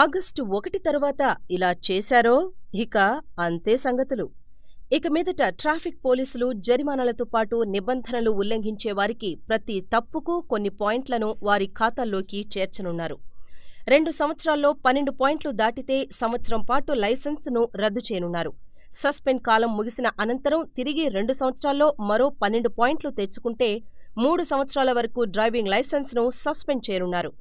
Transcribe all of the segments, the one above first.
August ఒకటి తరువాత ఇలా చేశారో ఇక అంతే సంగతులు ఇక మీదట ట్రాఫిక్ పోలీసులు జరిమానాలతో పాటు నిబంధనలు ఉల్లంఘించే వారికి ప్రతి తప్పుకు కొన్ని పాయింట్లను వారి ఖాతాల్లోకి చేర్చనున్నారు రెండు సంవత్సరాల్లో పన్నెండు పాయింట్లు దాటితే సంవత్సరం పాటు లైసెన్సును రద్దు చేయనున్నారు సస్పెండ్ కాలం ముగిసిన అనంతరం తిరిగి రెండు సంవత్సరాల్లో మరో పన్నెండు పాయింట్లు తెచ్చుకుంటే మూడు సంవత్సరాల వరకు డ్రైవింగ్ లైసెన్స్ను సస్పెండ్ చేయనున్నారు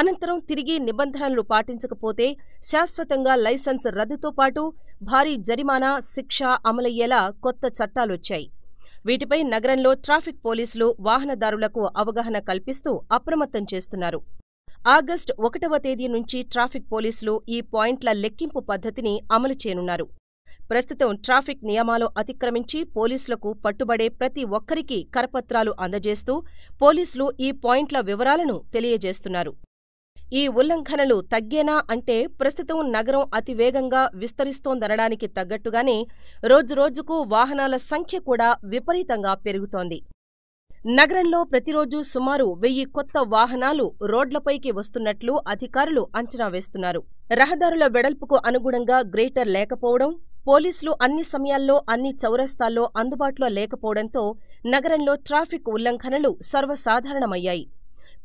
అనంతరం తిరిగి నిబంధనలు పాటించకపోతే శాశ్వతంగా లైసెన్స్ రద్దుతో పాటు భారీ జరిమానా శిక్ష అమలయ్యేలా కొత్త చట్టాలొచ్చాయి వీటిపై నగరంలో ట్రాఫిక్ పోలీసులు వాహనదారులకు అవగాహన కల్పిస్తూ అప్రమత్తం చేస్తున్నారు ఆగస్టు ఒకటవ తేదీ నుంచి ట్రాఫిక్ పోలీసులు ఈ పాయింట్ల లెక్కింపు పద్ధతిని అమలు చేయనున్నారు ప్రస్తుతం ట్రాఫిక్ నియమాలు అతిక్రమించి పోలీసులకు పట్టుబడే ప్రతి ఒక్కరికి కరపత్రాలు అందజేస్తూ పోలీసులు ఈ పాయింట్ల వివరాలను తెలియజేస్తున్నారు ఈ ఉల్లంఘనలు తగ్గేనా అంటే ప్రస్తుతం నగరం అతివేగంగా విస్తరిస్తోందనడానికి తగ్గట్టుగానే రోజురోజుకు వాహనాల సంఖ్య కూడా విపరీతంగా పెరుగుతోంది నగరంలో ప్రతిరోజు సుమారు వెయ్యి కొత్త వాహనాలు రోడ్లపైకి వస్తున్నట్లు అధికారులు అంచనా వేస్తున్నారు రహదారుల వెడల్పుకు అనుగుణంగా గ్రేటర్ లేకపోవడం పోలీసులు అన్ని సమయాల్లో అన్ని చౌరస్తాల్లో అందుబాటులో లేకపోవడంతో నగరంలో ట్రాఫిక్ ఉల్లంఘనలు సర్వసాధారణమయ్యాయి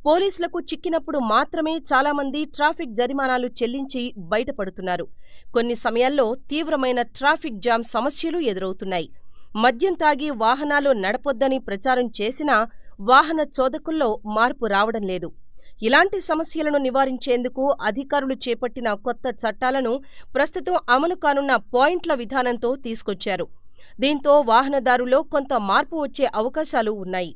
పోలీసులకు చిక్కినప్పుడు మాత్రమే చాలామంది ట్రాఫిక్ జరిమానాలు చెల్లించి బయటపడుతున్నారు కొన్ని సమయాల్లో తీవ్రమైన ట్రాఫిక్ జామ్ సమస్యలు ఎదురవుతున్నాయి మద్యం తాగి వాహనాలు నడపొద్దని ప్రచారం చేసినా వాహన చోదకుల్లో మార్పు రావడం లేదు ఇలాంటి సమస్యలను నివారించేందుకు అధికారులు చేపట్టిన కొత్త చట్టాలను ప్రస్తుతం అమలు కానున్న పాయింట్ల విధానంతో తీసుకొచ్చారు దీంతో వాహనదారులో కొంత మార్పు వచ్చే అవకాశాలు ఉన్నాయి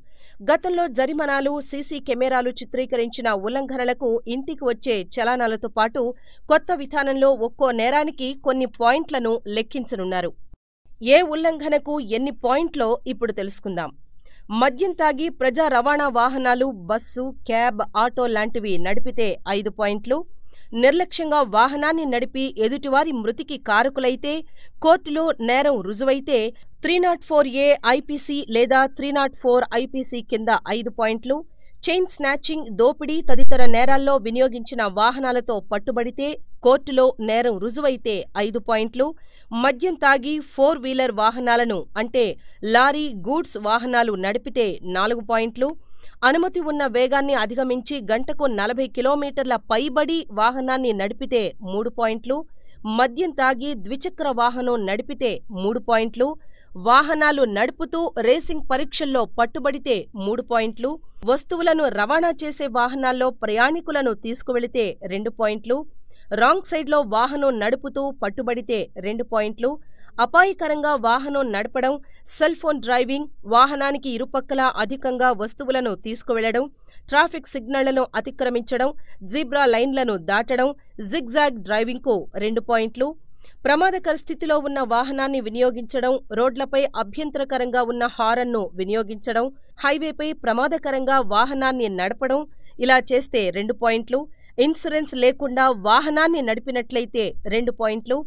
గతంలో జరిమానాలు సీసీ కెమెరాలు చిత్రీకరించిన ఉల్లంఘనలకు ఇంటికి వచ్చే చలానాలతో పాటు కొత్త విధానంలో ఒక్కో నేరానికి కొన్ని పాయింట్లను లెక్కించనున్నారు ఏ ఉల్లంఘనకు ఎన్ని పాయింట్లో ఇప్పుడు తెలుసుకుందాం మద్యం తాగి ప్రజా రవాణా వాహనాలు బస్సు క్యాబ్ ఆటో లాంటివి నడిపితే ఐదు పాయింట్లు నిర్లక్ష్యంగా వాహనాన్ని నడిపి ఎదుటివారి మృతికి కారకులైతే కోర్టులో నేరం రుజువైతే three nought four a IPC లేదా త్రీ నాట్ ఫోర్ ఐపీసీ కింద ఐదు పాయింట్లు చైన్ స్నాచింగ్ దోపిడీ తదితర నేరాల్లో వినియోగించిన వాహనాలతో పట్టుబడితే కోర్టులో నేరం రుజువైతే ఐదు పాయింట్లు మద్యం తాగి ఫోర్ వీలర్ వాహనాలను అంటే లారీ గూడ్స్ వాహనాలు నడిపితే నాలుగు పాయింట్లు అనుమతి ఉన్న వేగాన్ని అధిగమించి గంటకు నలభై కిలోమీటర్ల పైబడి వాహనాన్ని నడిపితే మూడు పాయింట్లు మద్యం తాగి ద్విచక్ర వాహనం నడిపితే మూడు పాయింట్లు వాహనాలు నడుపుతూ రేసింగ్ పరీక్షల్లో పట్టుబడితే మూడు పాయింట్లు వస్తువులను రవాణా చేసే వాహనాల్లో ప్రయాణికులను తీసుకువెళితే రెండు పాయింట్లు రాంగ్ సైడ్లో వాహనం నడుపుతూ పట్టుబడితే రెండు పాయింట్లు అపాయకరంగా వాహనం నడపడం సెల్ ఫోన్ డ్రైవింగ్ వాహనానికి ఇరుపక్కల అధికంగా వస్తువులను తీసుకువెళ్లడం ట్రాఫిక్ సిగ్నళ్లను అతిక్రమించడం జీబ్రా లైన్లను దాటడం జిగ్జాగ్ డ్రైవింగ్కు రెండు పాయింట్లు ప్రమాదకర స్థితిలో ఉన్న వాహనాన్ని వినియోగించడం రోడ్లపై అభ్యంతరకరంగా ఉన్న హారన్ను వినియోగించడం హైవేపై ప్రమాదకరంగా వాహనాన్ని నడపడం ఇలా చేస్తే రెండు పాయింట్లు ఇన్సూరెన్స్ లేకుండా వాహనాన్ని నడిపినట్లయితే రెండు పాయింట్లు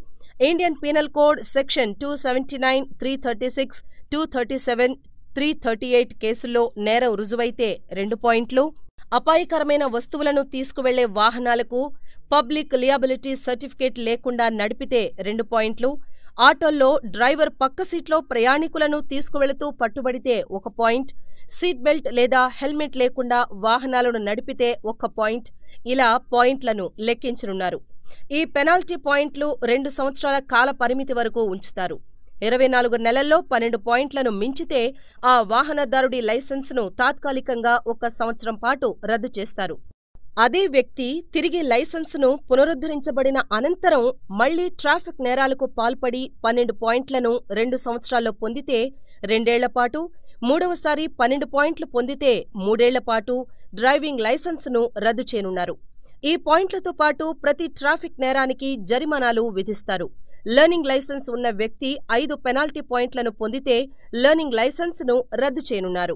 Indian penal code section two seventy nine three thirty six two thirty seven three thirty eight కేసుల్లో నేరం రుజువైతే రెండు పాయింట్లు అపాయకరమైన వస్తువులను తీసుకువెళ్లే వాహనాలకు పబ్లిక్ లియాబిలిటీ సర్టిఫికేట్ లేకుండా నడిపితే రెండు పాయింట్లు ఆటోల్లో డ్రైవర్ పక్క సీట్లో ప్రయాణికులను తీసుకువెళుతూ పట్టుబడితే ఒక పాయింట్ సీట్ బెల్ట్ లేదా హెల్మెట్ లేకుండా వాహనాలను నడిపితే ఒక పాయింట్ ఇలా పాయింట్లను లెక్కించనున్నారు ఈ పెనాల్టీ పాయింట్లు రెండు సంవత్సరాల కాల పరిమితి వరకు ఉంచుతారు ఇరవై నాలుగు నెలల్లో పన్నెండు పాయింట్లను మించితే ఆ వాహనదారుడి లైసెన్స్ను తాత్కాలికంగా ఒక సంవత్సరం పాటు రద్దు చేస్తారు అదే వ్యక్తి తిరిగి లైసెన్సును పునరుద్ధరించబడిన అనంతరం మళ్లీ ట్రాఫిక్ నేరాలకు పాల్పడి పన్నెండు పాయింట్లను రెండు సంవత్సరాల్లో పొందితే రెండేళ్లపాటు మూడవసారి పన్నెండు పాయింట్లు పొందితే మూడేళ్లపాటు డ్రైవింగ్ లైసెన్సును రద్దు చేయనున్నారు ఈ పాయింట్లతో పాటు ప్రతి ట్రాఫిక్ నేరానికి జరిమానాలు విధిస్తారు లెర్నింగ్ లైసెన్స్ ఉన్న వ్యక్తి ఐదు పెనాల్టీ పాయింట్లను పొందితే లర్నింగ్ లైసెన్సును రద్దు చేయనున్నారు